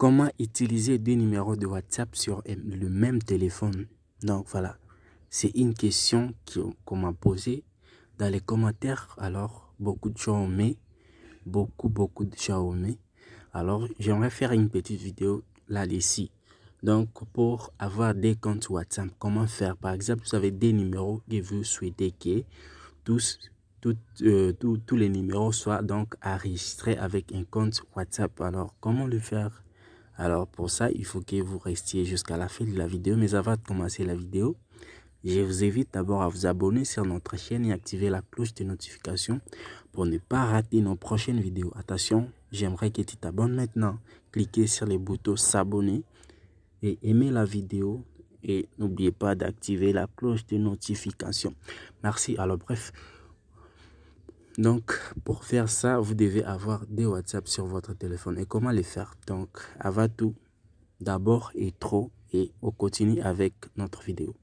Comment utiliser deux numéros de WhatsApp sur le même téléphone Donc voilà, c'est une question qu'on m'a posée dans les commentaires. Alors, beaucoup de gens ont mis, beaucoup, beaucoup de gens ont mis. Alors, j'aimerais faire une petite vidéo là-dessus. Donc, pour avoir des comptes WhatsApp, comment faire Par exemple, vous avez des numéros que vous souhaitez que tous, euh, tous les numéros soient donc enregistrés avec un compte WhatsApp. Alors, comment le faire alors pour ça, il faut que vous restiez jusqu'à la fin de la vidéo. Mais avant de commencer la vidéo, je vous invite d'abord à vous abonner sur notre chaîne et activer la cloche de notification pour ne pas rater nos prochaines vidéos. Attention, j'aimerais que tu t'abonnes maintenant. Cliquez sur le bouton s'abonner et aimer la vidéo. Et n'oubliez pas d'activer la cloche de notification. Merci. Alors bref, donc, pour faire ça, vous devez avoir des WhatsApp sur votre téléphone. Et comment les faire Donc, avant tout, d'abord et trop, et on continue avec notre vidéo.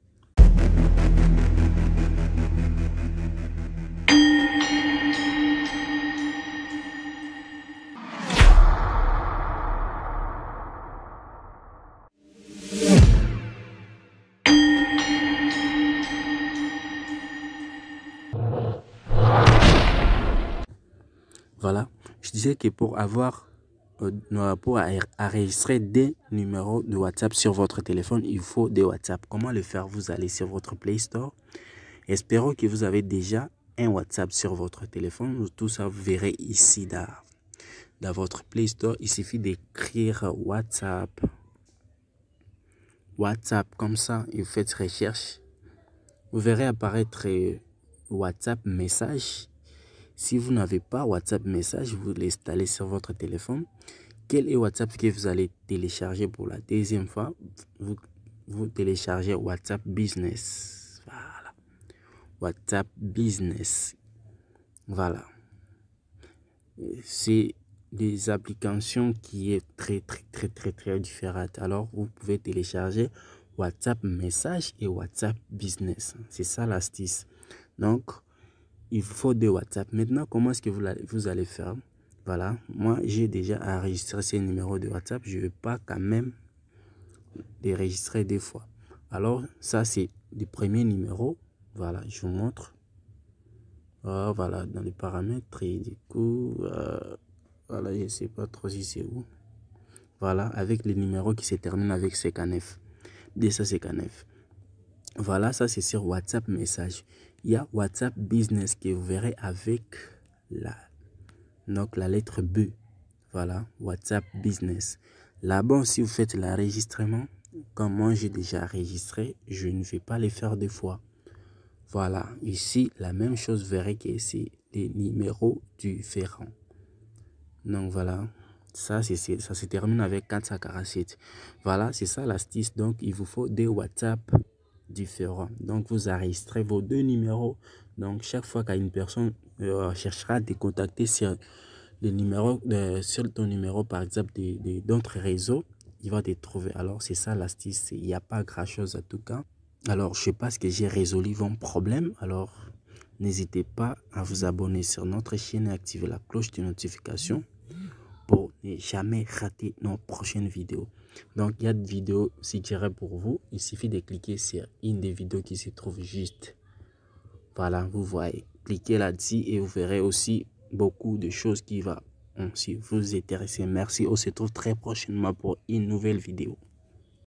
Voilà, je disais que pour avoir euh, pour enregistrer des numéros de WhatsApp sur votre téléphone, il faut des WhatsApp. Comment le faire Vous allez sur votre Play Store. Espérons que vous avez déjà un WhatsApp sur votre téléphone. Tout ça, vous verrez ici dans, dans votre Play Store. Il suffit d'écrire WhatsApp. WhatsApp, comme ça, et vous faites recherche. Vous verrez apparaître WhatsApp message si vous n'avez pas WhatsApp message, vous l'installez sur votre téléphone. Quel est WhatsApp que vous allez télécharger pour la deuxième fois Vous, vous téléchargez WhatsApp Business. Voilà. WhatsApp Business. Voilà. C'est des applications qui est très très très très très différentes. Alors vous pouvez télécharger WhatsApp message et WhatsApp business. C'est ça l'astuce. Donc il faut de WhatsApp. Maintenant, comment est-ce que vous, vous allez faire Voilà, moi j'ai déjà enregistré ces numéros de WhatsApp. Je ne veux pas quand même les enregistrer des fois. Alors, ça c'est le premier numéro. Voilà, je vous montre. Ah, voilà, dans les paramètres, et du coup, euh, voilà, je ne sais pas trop si c'est où. Voilà, avec les numéros qui se terminent avec ck CKNF. Voilà, ça c'est sur WhatsApp message. Il y a WhatsApp Business que vous verrez avec la, donc la lettre B. Voilà, WhatsApp Business. Là-bas, si vous faites l'enregistrement, comme moi j'ai déjà enregistré, je ne vais pas les faire deux fois. Voilà, ici, la même chose, vous verrez que c'est les numéros différents. Donc voilà, ça, c'est ça se termine avec 447. Voilà, c'est ça l'astuce. Donc, il vous faut des WhatsApp donc, vous enregistrez vos deux numéros. Donc, chaque fois qu'une personne euh, cherchera à contacter sur, le numéro, de euh, sur ton numéro, par exemple, d'autres réseaux, il va te trouver. Alors, c'est ça l'astuce. Il n'y a pas grand-chose en tout cas. Alors, je sais pas ce que j'ai résolu mon problème. Alors, n'hésitez pas à vous abonner sur notre chaîne et activer la cloche de notification pour ne jamais rater nos prochaines vidéos. Donc, il y a des vidéos suggérées pour vous. Il suffit de cliquer sur une des vidéos qui se trouve juste. Voilà, vous voyez. Cliquez là-dessus et vous verrez aussi beaucoup de choses qui vont hein, si vous intéresser. Merci. On se retrouve très prochainement pour une nouvelle vidéo.